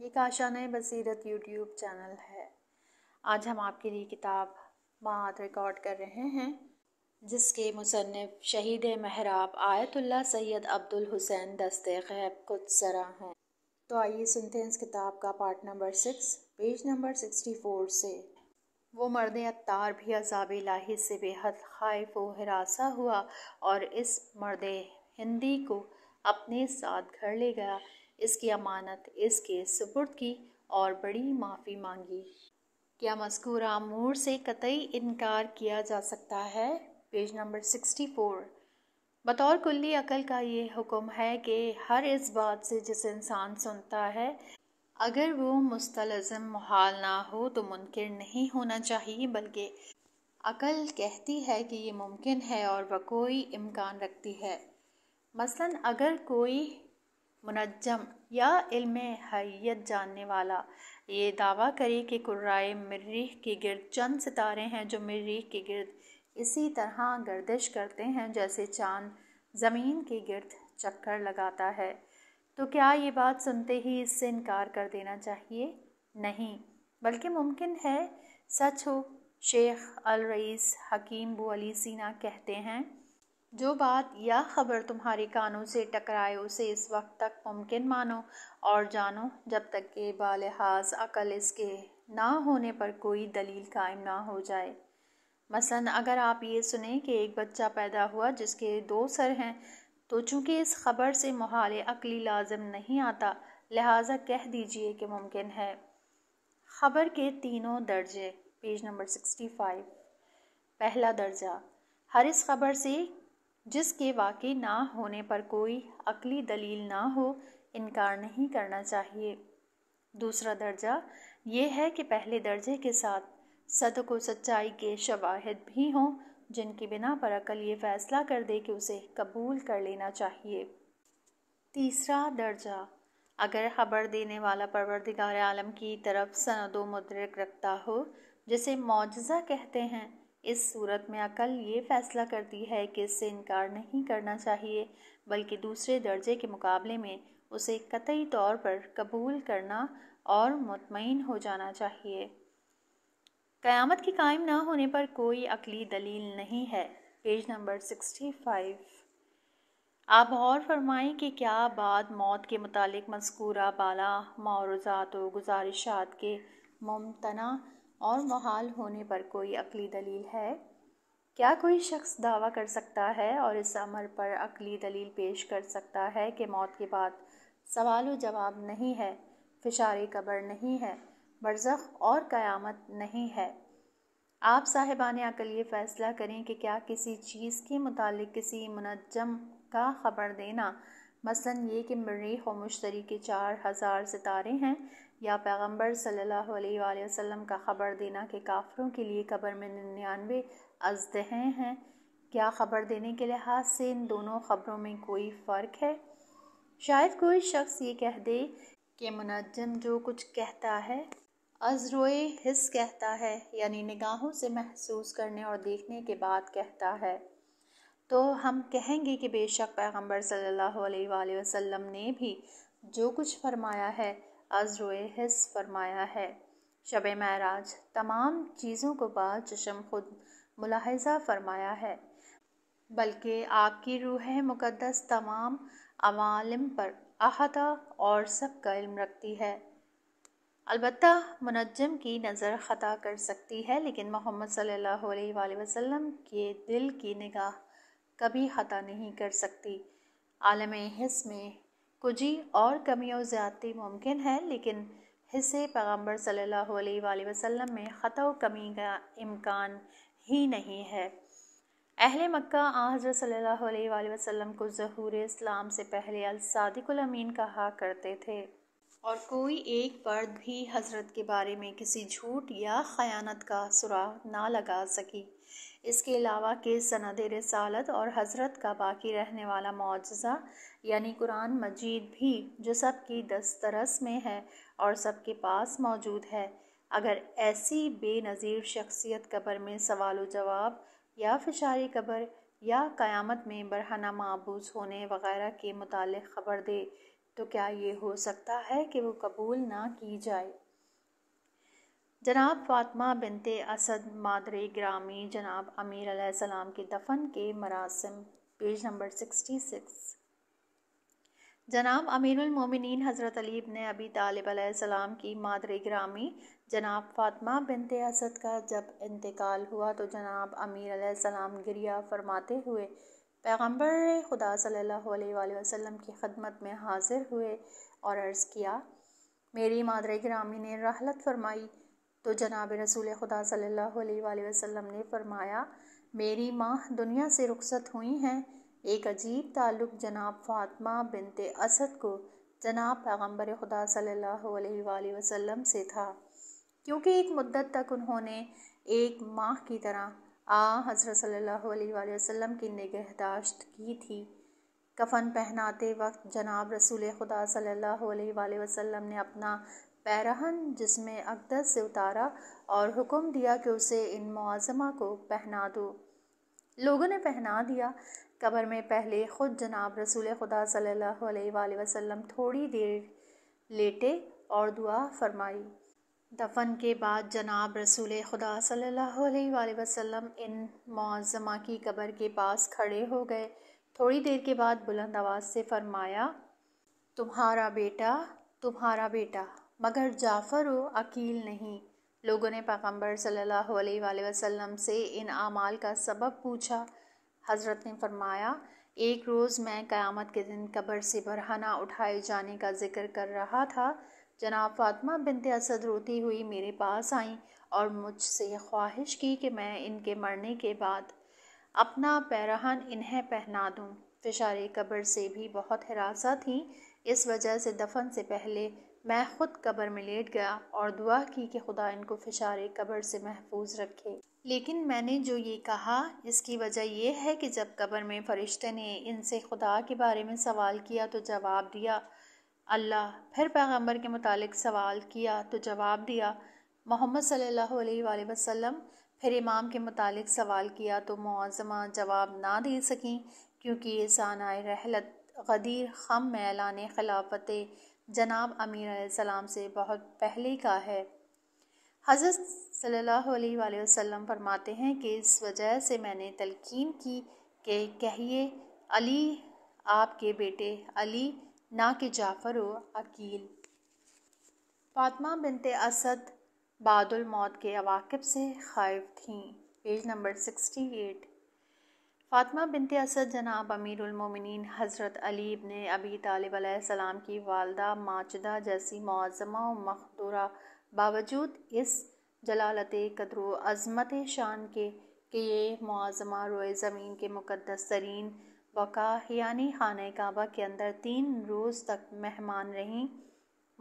ये काशा नए बसीरत YouTube channel है आज हम आपके लिए किताब मात रिकॉर्ड कर रहे हैं जिसके मुसनफ़ शहीद महराब आयतुल्ला सैयद अब्दुल हुसैन दस्ते गैब कुछ सरा हैं तो आइए सुनते हैं इस किताब का part number six page number sixty four से वो मर्द अतार भी अजाब लाही से बेहद खाइफ व हरासा हुआ और इस मर्द हिंदी को अपने साथ घर ले गया इसकी अमानत इसके सुपुर्द की और बड़ी माफ़ी मांगी क्या मजकूर आमूर से कतई इनकार किया जा सकता है पेज नंबर सिक्सटी फोर बतौर कुल्ली अकल का ये हुक्म है कि हर इस बात से जिस इंसान सुनता है अगर वो मुस्तलज़म मुहाल ना हो तो मुनकर नहीं होना चाहिए बल्कि अकल कहती है कि ये मुमकिन है और वह कोई इम्कान रखती है मसलन अगर कोई मुनजम या इल्म हैत जानने वाला ये दावा करे कि कुर्राए मर्रीह के गिरद चंद सितारे हैं जो मर्रीह के गिरद इसी तरह गर्दिश करते हैं जैसे चांद ज़मीन के गिरद चक्कर लगाता है तो क्या ये बात सुनते ही इससे इनकार कर देना चाहिए नहीं बल्कि मुमकिन है सच हो शेख अल रईस हकीम बू अली सीना कहते हैं जो बात या खबर तुम्हारे कानों से टकराए उसे इस वक्त तक मुमकिन मानो और जानो जब तक के बालहाज अकल इसके ना होने पर कोई दलील कायम ना हो जाए मसन अगर आप ये सुने कि एक बच्चा पैदा हुआ जिसके दो सर हैं तो चूँकि इस खबर से महाल अकली लाजम नहीं आता लिहाजा कह दीजिए कि मुमकिन है खबर के तीनों दर्जे पेज नंबर सिक्सटी फाइव पहला दर्जा हर इस खबर से जिसके वाकई ना होने पर कोई अकली दलील ना हो इनकार नहीं करना चाहिए दूसरा दर्जा ये है कि पहले दर्जे के साथ सद को सच्चाई के शवाहद भी हों जिनके बिना पर अकल ये फ़ैसला कर दे कि उसे कबूल कर लेना चाहिए तीसरा दर्जा अगर खबर देने वाला परवरदिगार आलम की तरफ सनद मुद्रक रखता हो जिसे मुआजा कहते हैं इस सूरत में अकल ये फैसला करती है कि इससे इनकार नहीं करना चाहिए बल्कि दूसरे दर्जे के मुकाबले में उसे कतई तौर पर कबूल करना और मुतमिन हो जाना चाहिए क़यामत की कायम ना होने पर कोई अकली दलील नहीं है पेज नंबर सिक्सटी फाइव आप और फरमाएं कि क्या बाद मौत के मतलब मस्कूरा बाला मोरजात तो व गुजारिशात के मुमतना और महाल होने पर कोई अकली दलील है क्या कोई शख्स दावा कर सकता है और इस अमर पर अकली दलील पेश कर सकता है कि मौत के बाद सवाल जवाब नहीं है फिशार कबर नहीं है बरज़ और क़यामत नहीं है आप साहिबान अकल ये फ़ैसला करें कि क्या किसी चीज़ के मुतालिक किसी मुनजम का ख़बर देना मसलन ये कि मरीख और मुश्तरी के चार हज़ार सितारे हैं या पैगंबर सल्लल्लाहु अलैहि वसल्लम का ख़बर देना कि काफ़रों के लिए कबर में निन्यानवे अजदहें हैं क्या ख़बर देने के लिहाज से इन दोनों ख़बरों में कोई फ़र्क है शायद कोई शख्स ये कह दे कि मुनजम जो कुछ कहता है अजरोए हिस कहता है यानी निगाहों से महसूस करने और देखने के बाद कहता है तो हम कहेंगे कि बेशक पैगंबर सल्लल्लाहु अलैहि वसल्लम ने भी जो कुछ फरमाया है आजरोए हिस्स फरमाया है शब महराज तमाम चीज़ों को बाद बाचम खुद मुलाहजा फरमाया है बल्कि आपकी रूह मुक़दस तमाम अवालम पर अहदा और सब का इल्म रखती है अलबत् मुनजम की नज़र ख़ता कर सकती है लेकिन मोहम्मद सल्ला वसम के दिल की निगाह कभी ख़ता नहीं कर सकती आलम हिस में कुजी और कमियों ज़्यादती मुमकिन है लेकिन हिस्से पैगम्बर सल्ला वसम में में व कमी का इम्कान ही नहीं है अहल मक्का हज़रत सल्लल्लाहु को जहूर इस्लाम से पहले अलसादिकमीन कहा करते थे और कोई एक फर्द भी हज़रत के बारे में किसी झूठ या ख़यानत का सुराग ना लगा सकी इसके अलावा के सनद रसालत और हज़रत का बाकी रहने वाला मुआजा यानी कुरान मजीद भी जो सबकी दस्तरस में है और सबके पास मौजूद है अगर ऐसी बेनज़ीर शख्सियत कबर में सवाल जवाब या फिशारी कबर या क़यामत में बरहना मबूस होने वगैरह के मुतल ख़बर दे तो क्या ये हो सकता है कि वो कबूल ना की जाए जनाब फातमा बिनते असद मादरे ग्रामी जनाब अमीर सलाम के दफन के मरासम पेज नंबर सिक्सटी सिक्स जनाब अमीरमिन हज़रत अली ने अभी तालब की मादरे ग्रामी जनाब फातमा बिनते असद का जब इंतकाल हुआ तो जनाब अमीर सलाम गिरिया फरमाते हुए पैगम्बर खुदा सल्लल्लाहु अलैहि वसल्लम की खदमत में हाजिर हुए और अर्ज़ किया मेरी मादरे ग्रामी ने रहलत फरमाई तो जनाब रसूल खुदा सल्लल्लाहु अलैहि वसल्लम ने फरमाया मेरी माँ दुनिया से रुखसत हुई हैं एक अजीब ताल्लुक़ जनाब फातमा बिनते असद को जनाब पैगम्बर खुदा सल्लल्लाहु अलैहि वसल्लम से था क्योंकि एक मुद्दत तक उन्होंने एक माह की तरह आ हज़रत सल्लल्लाहु अलैहि वसल्लम की निगहदाश्त की थी कफ़न पहनाते वक्त जनाब रसूल खुदा सल्लल्लाहु अलैहि वसल्लम ने अपना पैरहन जिसमें अकदस से उतारा और हुक्म दिया कि उसे इन मुआजमा को पहना दो लोगों ने पहना दिया कबर में पहले ख़ुद जनाब रसूल खुदा सल्लल्लाहु अलैहि वसल्लम थोड़ी देर लेटे और दुआ फरमाई दफन के बाद जनाब रसूल खुदा सल्लल्लाहु अलैहि वसल्लम इन मुआजमा की कबर के पास खड़े हो गए थोड़ी देर के बाद बुलंद आवाज़ से फरमाया तुम्हारा बेटा तुम्हारा बेटा मगर जाफ़र व अकील नहीं लोगों ने पैगम्बर सल्ला वसम से इन आमाल का सबब पूछा हज़रत ने फरमाया एक रोज़ मैं क़यामत के दिन कब्र से बरहाना उठाए जाने का जिक्र कर रहा था जनाब फातमा बिनत असद रोती हुई मेरे पास आई और मुझसे ख्वाहिश की कि मैं इनके मरने के बाद अपना पैरहन इन्हें पहना दूँ फिशारे कब्र से भी बहुत हिरासा थी इस वजह से दफन से पहले मैं खुद कब्र में लेट गया और दुआ की कि खुदा इनको फिशारे कब्र से महफूज रखे लेकिन मैंने जो ये कहा इसकी वजह यह है कि जब कब्र में फ़रिश्ते ने इनसे खुदा के बारे में सवाल किया तो जवाब दिया अल्लाह फिर पैगंबर के मुतालिक सवाल किया तो जवाब दिया मोहम्मद सल्लल्लाहु अलैहि वसल्लम फिर इमाम के मुतालिक सवाल किया तो मुआजमा जवाब ना दे सकें क्योंकि ये सानाए रहलत गदीर खम मैलान खिलाफत जनाब अमीर सलाम से बहुत पहले का है हज़रत सल्लल्लाहु अलैहि वसल्लम फरमाते हैं कि इस वजह से मैंने तलकीन की कि कहिए अली आपके बेटे अली ना कि जाफ़र व अकील फातमा बिनते असद बादुल मौत के अवाकब से खाइफ थीं page number sixty eight Fatima बिनत असद जनाब अमीरमिन हज़रत अली इबन अबी तालब सलाम की वालदा माचदा जैसी मुआज़मा और मखदूरा बावजूद इस जलालत कदर अज़मत शान के कि ये मुआज़मा रोए ज़मीन के मुक़दस तरीन वक़ा यानी खान काबा के अंदर तीन रोज़ तक मेहमान रहीं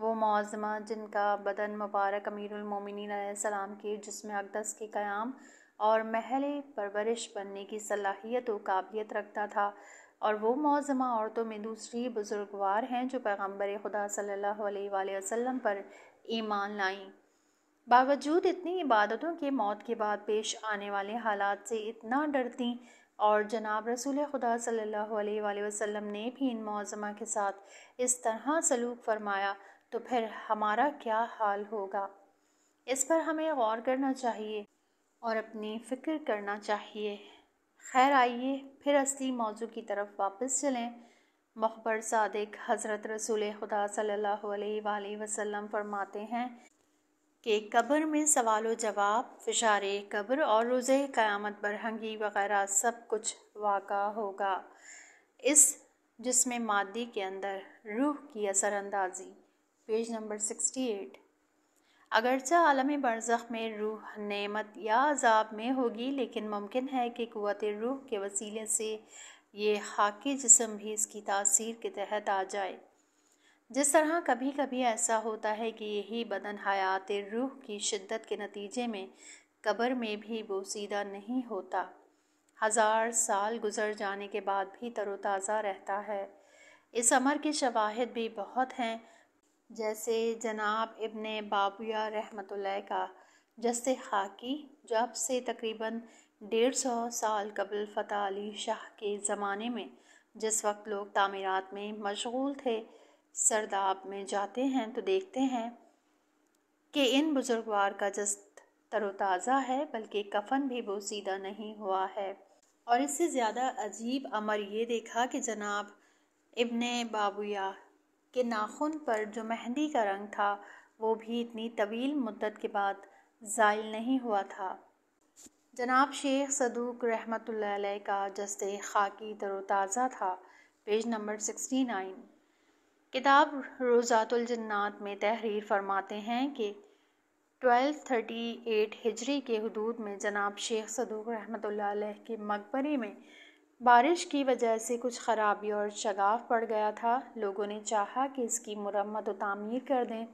वो मुआज़मा जिनका बदन मुबारक अमीरमिन सलाम के जिसम अकदस के क़्याम और महल परवरिश बनने की सलाहियत व काबिलियत रखता था और वो मौजमा औरतों में दूसरी बुज़ुर्गवार हैं जो पैगम्बर खुदा सल्ला वसम पर ईमान लाईं बावजूद इतनी इबादतों के मौत के बाद पेश आने वाले हालात से इतना डरती और जनाब रसूल खुदा सल्लल्लाहु अलैहि वसल्लम ने भी इन मौजमा के साथ इस तरह सलूक फरमाया तो फिर हमारा क्या हाल होगा इस पर हमें गौर करना चाहिए और अपनी फ़िक्र करना चाहिए खैर आइए फिर असली मौजू की तरफ वापस चलें मखबर सदक हज़रत रसूल खुदा सल्ला वसम फरमाते हैं कि कब्र में सवाल व जवाब फिशार कब्र और रोज़ क़्यामत बरहंगी वगैरह सब कुछ वाक़ होगा इस जिसमें मादी के अंदर रूह की असरानंदाजी पेज नंबर सिक्सटी एट अगरचा आलम बरज़ में रूह नेमत या अजाब में होगी लेकिन मुमकिन है कि क़वत रूह के वसीले से ये खाकी जिसम भी इसकी तासीर के तहत आ जाए जिस तरह कभी कभी ऐसा होता है कि यही बदन हयात रूह की शिद्दत के नतीजे में कब्र में भी बोसीदा नहीं होता हज़ार साल गुजर जाने के बाद भी तरोताज़ा रहता है इस अमर के शवाहद भी बहुत हैं जैसे जनाब इबन बाबुया रहमत का जस खाकी जब से तकरीबन डेढ़ सौ साल कबल फ़तेह अली शाह के ज़माने में जिस वक्त लोग तामीरात में मशगूल थे सरदाब में जाते हैं तो देखते हैं कि इन बुजुर्गवार का जस्त तरोताज़ा है बल्कि कफन भी बोसीदा नहीं हुआ है और इससे ज़्यादा अजीब अमर ये देखा कि जनाब इब्ने बाबूया के नाख़ून पर जो मेहंदी का रंग था वो भी इतनी तवील मुद्दत के बाद ज़ाइल नहीं हुआ था जनाब शेख सदूक रहमत का जस्ते खाकी तरोताज़ा था पेज नंबर सिक्सटी नाइन किताब रोज़ातुलजन्नात में तहरीर फरमाते हैं कि थर्टी एट हिजरी के हदूद में जनाब शेख सदूक रहमत के मकबरे में बारिश की वजह से कुछ ख़राबी और शगाफ पड़ गया था लोगों ने चाहा कि इसकी मरम्मत व तामीर कर दें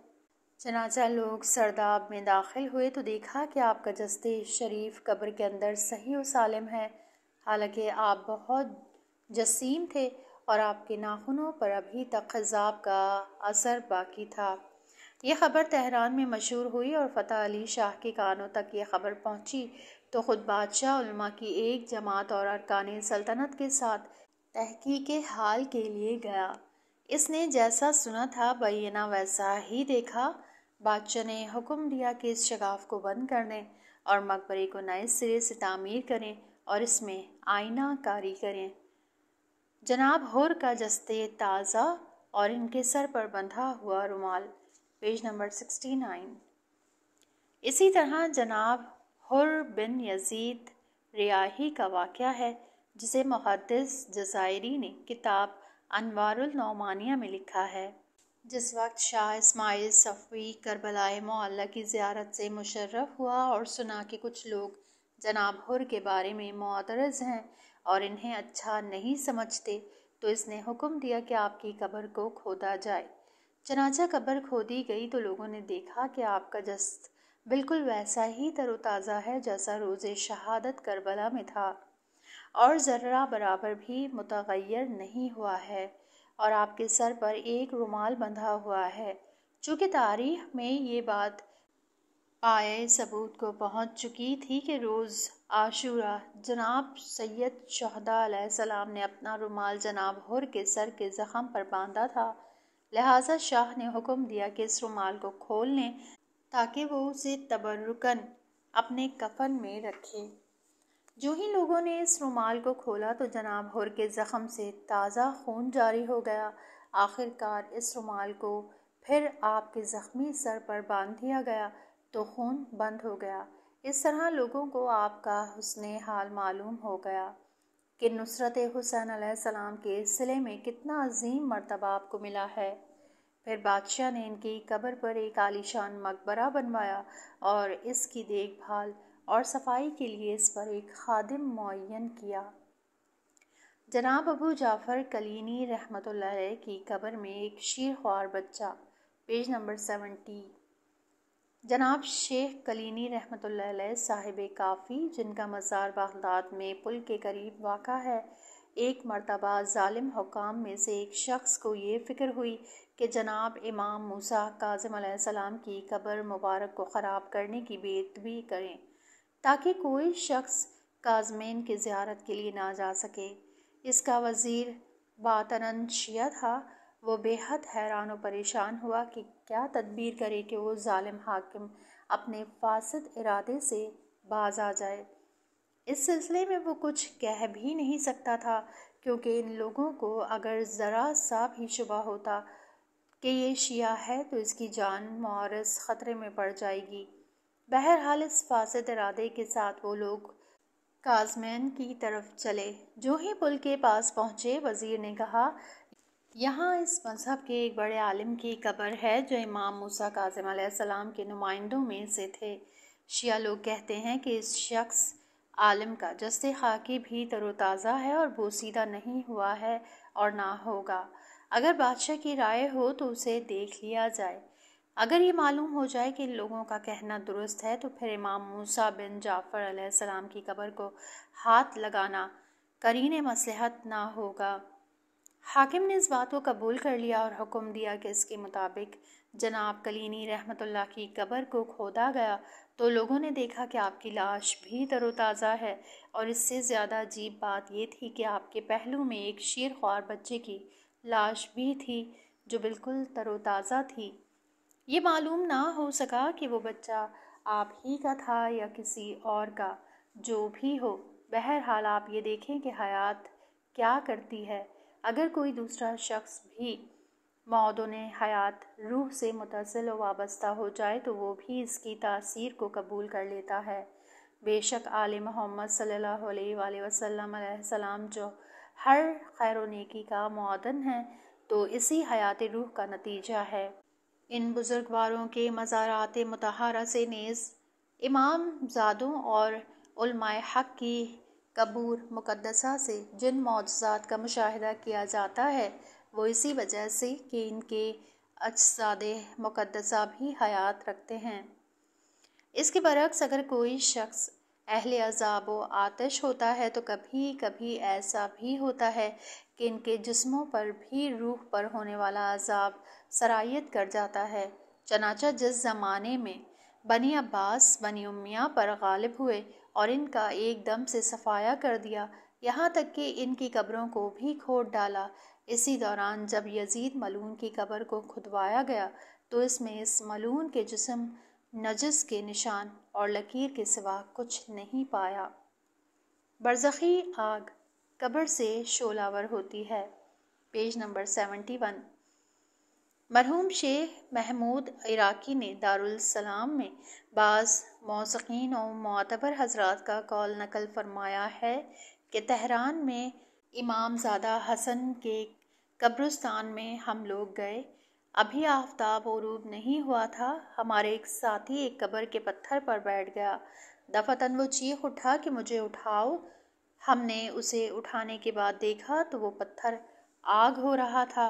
चनाचा लोग सरदाब में दाखिल हुए तो देखा कि आपका जस्ते शरीफ कब्र के अंदर सही व है हालांकि आप बहुत जसीम थे और आपके नाखूनों पर अभी तक खजाब का असर बाकी था यह खबर तेहरान में मशहूर हुई और फ़तेह अली शाह के कानों तक यह खबर पहुंची तो ख़ुद बादशाह की एक जमात और अरकान सल्तनत के साथ तहकीक हाल के लिए गया इसने जैसा सुना था बैना वैसा ही देखा बादशाह ने हुक्म दिया कि इस शगाफ को बंद कर दें और मकबरे को नए सिरे से तामीर करें और इसमें आईना कारी करें जनाब होर का जस्ते ताज़ा और इनके सर पर बंधा हुआ रुमाल पेज नंबर सिक्सटी नाइन इसी तरह जनाब हुर बिन यजीद रियाही का वाक़ है जिसे मुहदस जजायरी ने किताब अनवारुलनौमानिया में लिखा है जिस वक्त शाह इसमाइल सफ़ी करबलाए मोल्ला की ज़्यारत से मुशर्रफ हुआ और सुना कि कुछ लोग जनाब हुर के बारे में मोतरज हैं और इन्हें अच्छा नहीं समझते तो इसने हुक्म दिया कि आपकी कब्र को खोदा जाए चनाचा कब्र खोदी गई तो लोगों ने देखा कि आपका जस्त बिल्कुल वैसा ही तरोताज़ा है जैसा रोज़ शहादत करबला में था और ज़र्रा बराबर भी मुतगैर नहीं हुआ है और आपके सर पर एक रुमाल बंधा हुआ है चूँकि तारीख में ये बात आए सबूत को पहुंच चुकी थी कि रोज़ आशूरा जनाब सैयद शहदाम ने अपना रुमाल जनाब हुर के सर के ज़ख़म पर बांधा था लिहाजा शाह ने हुक्म दिया कि इस रुमाल को खोल लें ताकि वो उसे तबरुकन अपने कफन में रखे जो ही लोगों ने इस रुमाल को खोला तो जनाब हुर के ज़ख़म से ताज़ा खून जारी हो गया आखिरकार इस रुमाल को फिर आपके ज़ख्मी सर पर बांध दिया गया तो खून बंद हो गया इस तरह लोगों को आपका हुसन हाल मालूम हो गया कि नुसरत हुसैन सलाम के सिले में कितना अजीम मरतबा आपको मिला है फिर बादशाह ने इनकी कब्र पर एक आलीशान मकबरा बनवाया और इसकी देखभाल और सफाई के लिए इस पर एक खादिम मुन किया जनाब अबू जाफ़र कलीनी रहमत की कब्र में एक शीर ख्वार बच्चा पेज नंबर सेवेंटी जनाब शेख कलीनी रहमत साहिब काफ़ी जिनका मज़ार बगदाद में पुल के करीब वाक़ है एक मरतबा ालिम हकाम में से एक शख्स को ये फ़िक्र हुई कि जनाब इमाम मूसा काजम सलाम की कब्र मुबारक को ख़राब करने की बेतबी करें ताकि कोई शख्स काजमेन की ज्यारत के लिए ना जा सके इसका वज़ीर बातनन शिया था वो बेहद हैरान और परेशान हुआ कि क्या तदबीर करे कि वो ालिम हाकिम अपने फासद इरादे से बाज आ जाए इस सिलसिले में वो कुछ कह भी नहीं सकता था क्योंकि इन लोगों को अगर ज़रा सा भी शुबा होता कि ये शिया है तो इसकी जान मारस ख़तरे में पड़ जाएगी बहरहाल इस फासद इरादे के साथ वो लोग काजमैन की तरफ चले जो ही पुल के पास पहुँचे वज़ीर ने कहा यहाँ इस मज़हब के एक बड़े आलिम की कब्र है जो इमाम मूसा काजम सलाम के नुमाइंदों में से थे शिया लोग कहते हैं कि इस शख्स आलम का जस्ते खाकी भी तरोताज़ा है और बोसीदा नहीं हुआ है और ना होगा अगर बादशाह की राय हो तो उसे देख लिया जाए अगर ये मालूम हो जाए कि लोगों का कहना दुरुस्त है तो फिर इमाम मूसा बिन जाफ़र सलाम की कब्र को हाथ लगाना करीने मसलहत ना होगा हाकिम ने इस बात को कबूल कर लिया और हुक्म दिया कि इसके मुताबिक जनाब कलीनी रहमतुल्लाह की कब्र को खोदा गया तो लोगों ने देखा कि आपकी लाश भी तरोताज़ा है और इससे ज़्यादा अजीब बात यह थी कि आपके पहलू में एक शेर ख्वार बच्चे की लाश भी थी जो बिल्कुल तरोताज़ा थी ये मालूम ना हो सका कि वो बच्चा आप ही का था या किसी और का जो भी हो बहरहाल आप ये देखें कि हयात क्या करती है अगर कोई दूसरा शख्स भी मौदन हयात रूह से मुतसल वाबस्ता हो जाए तो वो भी इसकी तासीर को कबूल कर लेता है बेशक आल मोहम्मद सल्लल्लाहु जो हर खैर नेकी का मदन है तो इसी हयात रूह का नतीजा है इन बुज़ुर्गवारों के मज़ारात मतहारा से नेज़ इमाम जादों और हक की कबूर मुकदसा से जिन मौजात का मुशाह किया जाता है वो इसी वजह से कि इनके अजसाद मुकदसा भी हयात रखते हैं इसके बरक्स अगर कोई शख्स अहल अजाब व आतश होता है तो कभी कभी ऐसा भी होता है कि इनके जिस्मों पर भी रूह पर होने वाला अजाब सरायत कर जाता है चनाचा जिस ज़माने में बनी अब्बास बनी उमिया पर गालिब हुए और इनका एकदम से सफाया कर दिया यहाँ तक कि इनकी कब्रों को भी खोद डाला इसी दौरान जब यजीद मलून की कब्र को खुदवाया गया तो इसमें इस मलून के जिसम नजस के निशान और लकीर के सिवा कुछ नहीं पाया बरजखी आग कब्र से शोलावर होती है पेज नंबर सेवेंटी वन मरहूम शेख महमूद इराकी ने सलाम में बाज़ मौसकिन और मतबर हजरात का कौल नकल फरमाया है कि तहरान में इमाम इमामजादा हसन के कब्रस्तान में हम लोग गए अभी आफ्ताब वरूब नहीं हुआ था हमारे एक साथी एक कब्र के पत्थर पर बैठ गया दफतन वो चीख उठा कि मुझे उठाओ हमने उसे उठाने के बाद देखा तो वो पत्थर आग हो रहा था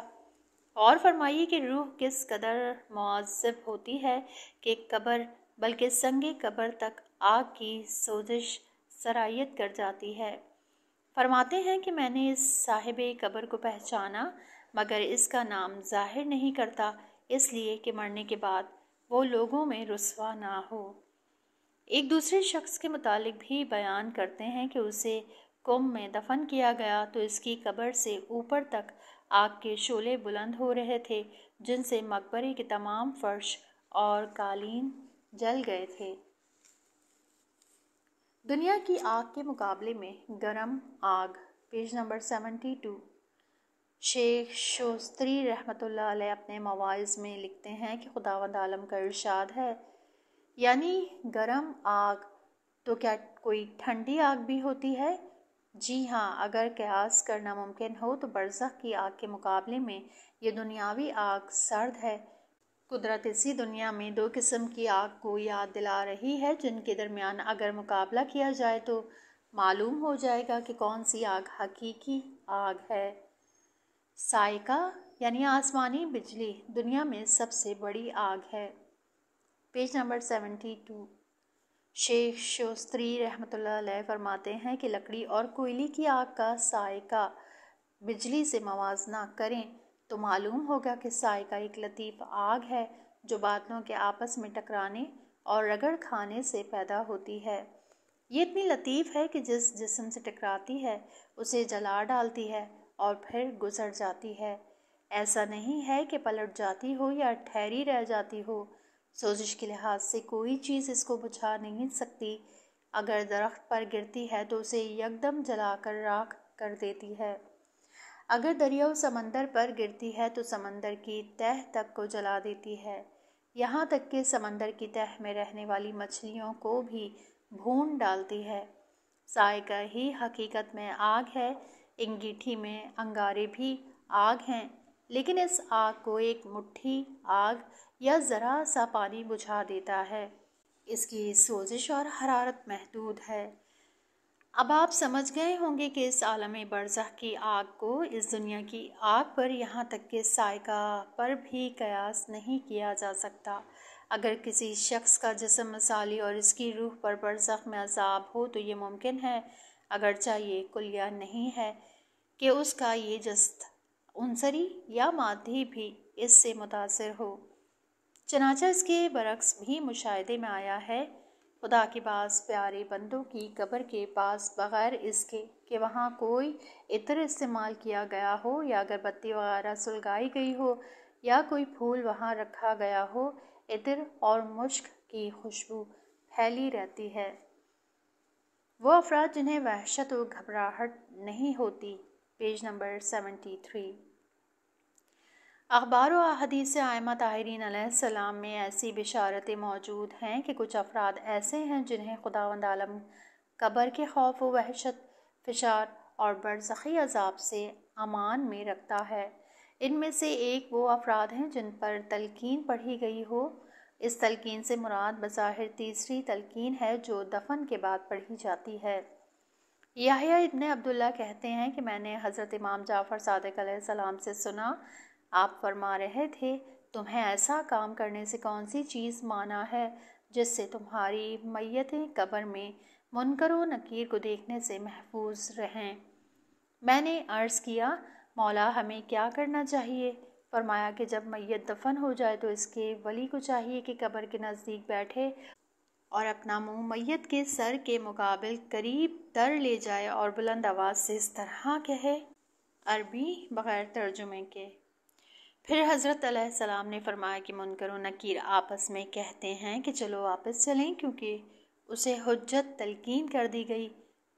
और फरमाइए कि रूह किस कदर मुआजब होती है कि कब्र बल्कि संगे कब्र तक आग की सोजिश सरायत कर जाती है फरमाते हैं कि मैंने इस साहिब कब्र को पहचाना मगर इसका नाम जाहिर नहीं करता इसलिए कि मरने के बाद वो लोगों में रसवा ना हो एक दूसरे शख्स के मुतालिक भी बयान करते हैं कि उसे कुंभ में दफन किया गया तो इसकी कब्र से ऊपर तक आग के शोले बुलंद हो रहे थे जिनसे मकबरे के तमाम फर्श और कालीन जल गए थे दुनिया की आग के मुकाबले में गरम आग पेज नंबर सेवेंटी टू शेख शोस्त्री रहमतुल्लाह अलैह अपने मवाज़ में लिखते हैं कि खुदावंद आलम का इरशाद है यानी गरम आग तो क्या कोई ठंडी आग भी होती है जी हाँ अगर कयास करना मुमकिन हो तो बरसा की आग के मुकाबले में ये दुनियावी आग सर्द है कुदरत इसी दुनिया में दो किस्म की आग को याद दिला रही है जिनके दरमियान अगर मुकाबला किया जाए तो मालूम हो जाएगा कि कौन सी आग हकीकी आग है साइका यानी आसमानी बिजली दुनिया में सबसे बड़ी आग है पेज नंबर सेवेंटी टू शेख शोस्त्री रहमत फरमाते हैं कि लकड़ी और कोयले की आग का साइका बिजली से मवाजना करें तो मालूम होगा कि साय का एक लतीफ़ आग है जो बादलों के आपस में टकराने और रगड़ खाने से पैदा होती है ये इतनी लतीफ़ है कि जिस जिसम से टकराती है उसे जला डालती है और फिर गुजर जाती है ऐसा नहीं है कि पलट जाती हो या ठहरी रह जाती हो सोजिश के लिहाज से कोई चीज़ इसको बुझा नहीं सकती अगर दरख्त पर गिरती है तो उसे यकदम जला कर राख कर देती है अगर दरिया समंदर पर गिरती है तो समंदर की तह तक को जला देती है यहाँ तक कि समंदर की तह में रहने वाली मछलियों को भी भून डालती है साय का ही हकीकत में आग है इंगीठी में अंगारे भी आग हैं लेकिन इस आग को एक मुट्ठी आग या ज़रा सा पानी बुझा देता है इसकी सोजिश और हरारत महदूद है अब आप समझ गए होंगे कि इस आलम बरजह की आग को इस दुनिया की आग पर यहाँ तक के सायका पर भी कयास नहीं किया जा सकता अगर किसी शख्स का जिसम मसाली और इसकी रूह पर बरसख में अजाब हो तो ये मुमकिन है अगरचा ये कुलिया नहीं है कि उसका ये जस्त उनसरी या मादी भी इससे मुतासर हो चनाचा इसके बरक्स भी मुशाहे में आया है खुदा के पास प्यारे बंदों की कब्र के पास बग़ैर इसके कि वहाँ कोई इतर इस्तेमाल किया गया हो या अगरबत्ती वगैरह सुलगाई गई हो या कोई फूल वहाँ रखा गया हो इतर और मुश्क की खुशबू फैली रहती है वो अफराद जिन्हें वहशत और घबराहट नहीं होती पेज नंबर सेवेंटी थ्री अखबार अदीस आयमा ताहरीन सलाम में ऐसी बिशारतें मौजूद हैं कि कुछ अफराद ऐसे हैं जिन्हें खुदावंद आलम कबर के खौफ व वहशत फिशार और बरसखी अजाब से अमान में रखता है इनमें से एक वो अफराद हैं जिन पर तलकिन पढ़ी गई हो इस तलकिन से मुराद बज़ाहिर तीसरी तलकिन है जो दफन के बाद पढ़ी जाती है याहिया इब्ने अब्दुल्ला कहते हैं कि मैंने हज़रत इमाम जाफ़र सदक सलाम से सुना आप फरमा रहे थे तुम्हें ऐसा काम करने से कौन सी चीज़ माना है जिससे तुम्हारी मैतें कब्र में मुनकर नकीर को देखने से महफूज रहें मैंने अर्ज़ किया मौला हमें क्या करना चाहिए फरमाया कि जब मैत दफन हो जाए तो इसके वली को चाहिए कि कब्र के नज़दीक बैठे और अपना मुंह मैत के सर के मुकाबल करीब तर ले जाए और बुलंद आवाज़ से इस तरह कहे अरबी बग़ैर तर्जुमे के फिर हज़रत सलाम ने फरमाया कि मुनकर नकीर आपस में कहते हैं कि चलो वापस चलें क्योंकि उसे हजत तलकिन कर दी गई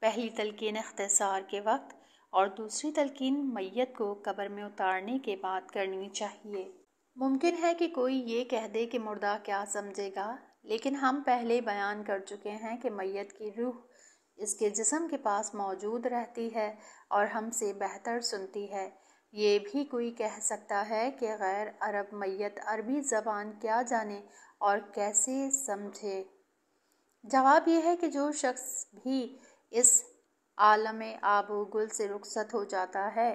पहली तलकिन अख्तसार के वक्त और दूसरी तलकिन मैत को कब्र में उतारने के बाद करनी चाहिए मुमकिन है कि कोई ये कह दे कि मुर्दा क्या समझेगा लेकिन हम पहले बयान कर चुके हैं कि मैत की रूह इसके जिसम के पास मौजूद रहती है और हमसे बेहतर सुनती है ये भी कोई कह सकता है कि गैर अरब मैत अरबी ज़बान क्या जाने और कैसे समझे जवाब यह है कि जो शख्स भी इस आलम आबो गुल से रुखसत हो जाता है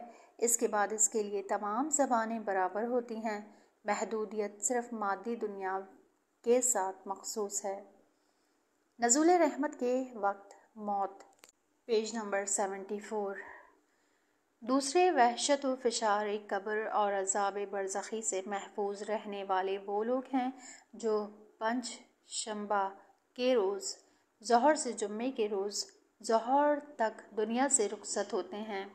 इसके बाद इसके लिए तमाम जबानें बराबर होती हैं महदूदियत सिर्फ मादी दुनिया के साथ मखसूस है नजूल रहमत के वक्त मौत पेज नंबर सेवेंटी फोर दूसरे वहशत वफ़ार कब्र और अजाब बरज़ख़ी से महफूज रहने वाले वो लोग हैं जो पंच शंबा के रोज़ जहर से जुम्मे के रोज़ जहर तक दुनिया से रुखसत होते हैं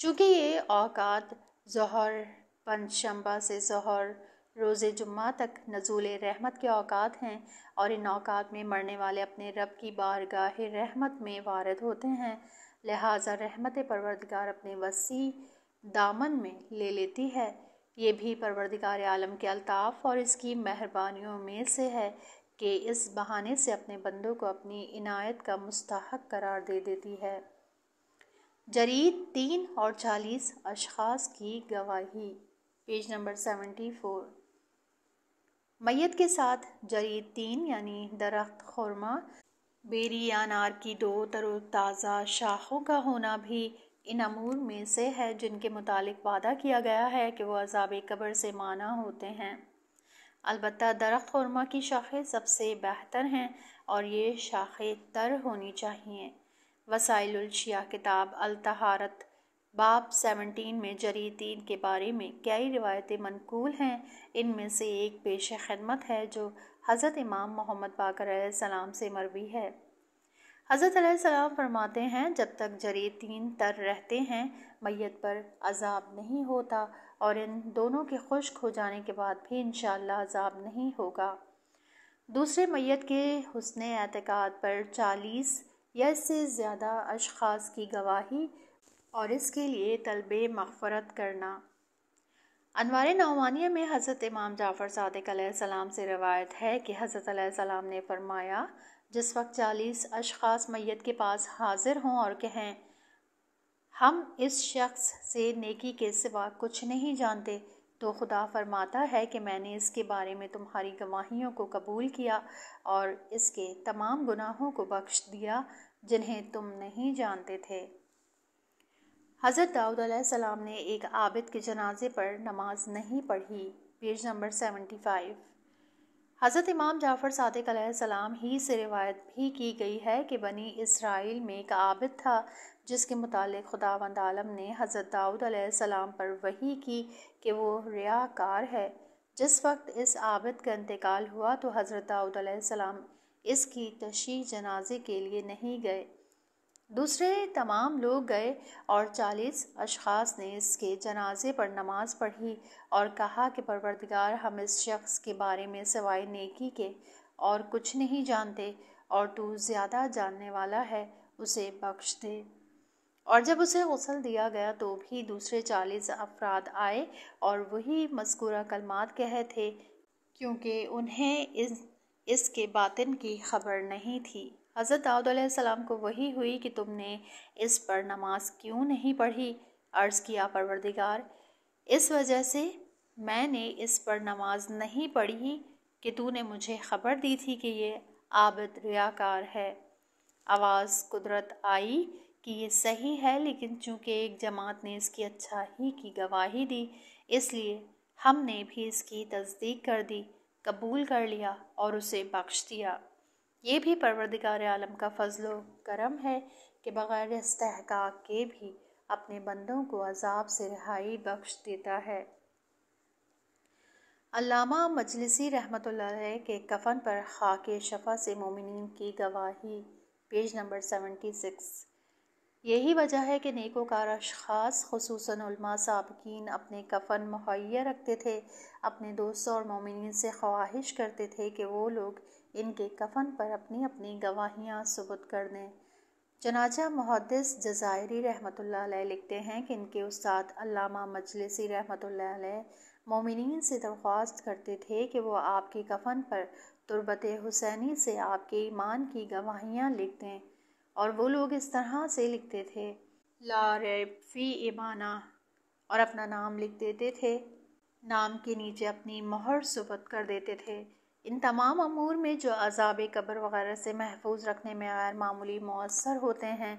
चूँकि ये औकात जहर पंच शंबा से जहर रोज़ जुम्मा तक नजूल रहमत के अवकात हैं और इन अवकात में मरने वाले अपने रब की बारगाह रहमत में वारद होते हैं लिहाजा रहमत परवरदिगार अपने वसी दामन में ले लेती है ये भी परवरदिगार आलम के अलताफ और इसकी मेहरबानियों में से है कि इस बहाने से अपने बंदों को अपनी इनायत का मुस्तक करार दे देती है जरीद तीन और चालीस अशास की गवाही पेज नंबर सेवेंटी फोर मैत के साथ जरीद तीन यानी दरख्त खुरमा बेरी या अनार की दो ताज़ा शाखों का होना भी इन अमूर में से है जिनके मुतालिक वादा किया गया है कि वह अजाब कब्र से माना होते हैं अलबत् दरख्त खुरमा की शाखें सबसे बेहतर हैं और ये शाखें तर होनी चाहिए वसाइलशिया किताब अलतहारत बाप सेवनटीन में तीन के बारे में कई रिवायतें मनकूल हैं इनमें से एक पेश खदमत है जो हज़रत इमाम मोहम्मद बाकर सलाम से मरवी है हज़रत सलाम फरमाते हैं जब तक जरे तीन तर रहते हैं मैत पर अजाब नहीं होता और इन दोनों के खुश्क हो जाने के बाद भी इन अजाब नहीं होगा दूसरे मैत के हसन एतक़ाद पर चालीस या इससे ज़्यादा अशखास की गवाही और इसके लिए तलब मफ़रत करना अनवार नौमानिया में हज़रत इमाम जाफ़र सलाम से रवायत है कि हज़रत सलाम ने फरमाया जिस वक्त चालीस अशास मैत के पास हाजिर हों और कहें हम इस शख्स से नेकी के सिवा कुछ नहीं जानते तो खुदा फरमाता है कि मैंने इसके बारे में तुम्हारी गवाहियों को कबूल किया और इसके तमाम गुनाहों को बख्श दिया जिन्हें तुम नहीं जानते थे हज़रत दाऊद सलाम ने एक आबिद के जनाजे पर नमाज नहीं पढ़ी पेज नंबर सेवेंटी फाइव हज़रत इमाम जाफ़र सदक सलाम ही से रिवायत भी की गई है कि बनी इसराइल में एक आबिद था जिसके मुतालिक खुदावंद आलम ने हज़रत दाऊद सलाम पर वही की कि वो रियाकार है जिस वक्त इस आबिद का इंतकाल हुआ तो हज़रत दाऊद सलाम इसकी तशी जनाजे के लिए नहीं गए दूसरे तमाम लोग गए और चालीस अशास ने इसके जनाजे पर नमाज पढ़ी और कहा कि परवरदिगार हम इस शख्स के बारे में सवाए नेकी के और कुछ नहीं जानते और तू ज़्यादा जानने वाला है उसे बख्श दे और जब उसे गसल दिया गया तो भी दूसरे चालीस अफराद आए और वही मस्कूरा कलमात कहे थे क्योंकि उन्हें इस इसके बातिन की खबर नहीं थी हज़रत दाऊद को वही हुई कि तुमने इस पर नमाज क्यों नहीं पढ़ी अर्ज़ किया परवरदिगार इस वजह से मैंने इस पर नमाज नहीं पढ़ी कि तूने मुझे खबर दी थी कि ये आबद रियाकार है आवाज़ कुदरत आई कि ये सही है लेकिन चूंकि एक जमात ने इसकी अच्छाई की गवाही दी इसलिए हमने भी इसकी तस्दीक कर दी कबूल कर लिया और उसे बख्श दिया ये भी परवरदिगार आलम का फजलो करम है कि बग़ैर इसका के भी अपने बंदों को अजाब से रहाई बख्श देता है अलामा मजलिसी रहमत के कफन पर खाक शफा से मोमिन की गवाही पेज नंबर सेवेंटी सिक्स यही वजह है कि नेकोकार अशास खूस सबकिन अपने कफन मुहैया रखते थे अपने दोस्तों और मोमिन से ख्वाहिश करते थे कि वो लोग इनके कफन पर अपनी अपनी गवाहियाँ सबूत कर दें चनाचा मुहदस जजायरी रहमतुल्लाह लिखते हैं कि इनके उस्ताद अल्लामा मजलिसी रहमत मोमिन से दरख्वास्त करते थे कि वो आपके कफन पर तुरबत हुसैनी से आपके ईमान की गवाहियाँ लिख दें और वो लोग इस तरह से लिखते थे ला फ़ी ईमाना और अपना नाम लिख देते थे नाम के नीचे अपनी मोहर सुबत कर देते थे इन तमाम अमूर में जो अजाब कब्र वगैरह से महफूज रखने में गैर मामूली मौसर होते हैं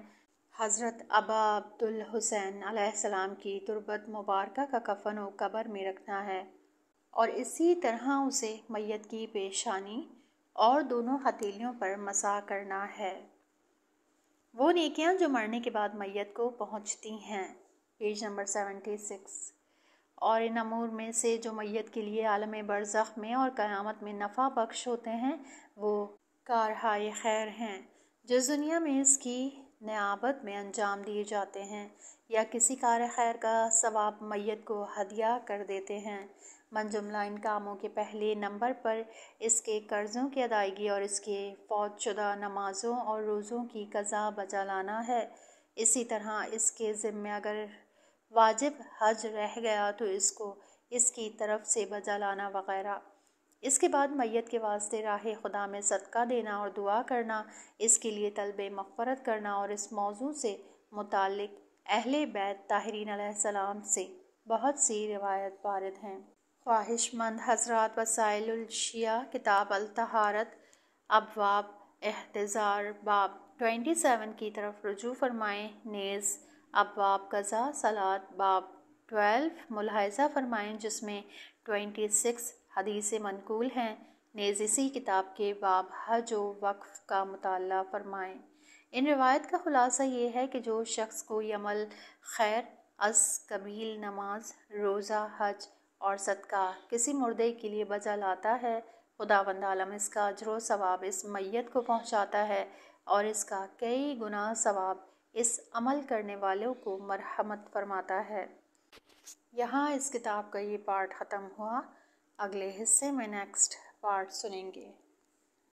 हज़रत अबा अब्दुल हुसैन आसमाम की तुरबत मुबारक का कफन व कब्र में रखना है और इसी तरह उसे मैत की पेशानी और दोनों हथेलियों पर मसा करना है वो नेकियां जो मरने के बाद मैत को पहुंचती हैं पेज नंबर सेवेंटी सिक्स और इन अमूर में से जो मैत के लिए आलम बरज़ में और क़यामत में नफ़ा बख्श होते हैं वो कारहाय खैर हैं जिस दुनिया में इसकी नयाबत में अंजाम दिए जाते हैं या किसी कार खैर का सवाब मैत को हदिया कर देते हैं मंजुमला इन कामों के पहले नंबर पर इसके कर्ज़ों की अदायगी और इसके फौजशुदा नमाज़ों और रोज़ों की कज़ा बजा लाना है इसी तरह इसके ज़िम्मे अगर वाजिब हज रह गया तो इसको इसकी तरफ से बजा लाना वगैरह इसके बाद मैत के वास्ते राह खुदा में सदका देना और दुआ करना इसके लिए तलब मफ़रत करना और इस मौजू से मुतल अहल बैत ताहरीन से बहुत सी रिवायत पारद हैं ख्वाहिशमंद हजरात वसाइलशिया किताब अलतहारत अबवाब एहतज़ार बाब सेवन की तरफ रजू फरमाएँ नेज़ अबाब कज़ा सलात बाब ट्वेल्व मुलाहजा फरमाएँ जिसमें ट्वेंटी सिक्स हदीस मनकूल हैं नेजिसी किताब के बाब हज वक्फ का मताल फरमाएँ इन रिवायत का ख़ुलासा ये है कि जो शख्स को यमल खैर अस कबील नमाज रोज़ा हज और सदका किसी मुर्दे के लिए बजा लाता है खुदा वंदम इसका अजर सवाब इस मैत को पहुँचाता है और इसका कई गुना सवाब इस अमल करने वालों को मरहमत फरमाता है यहाँ इस किताब का ये पार्ट ख़त्म हुआ अगले हिस्से में नेक्स्ट पार्ट सुनेंगे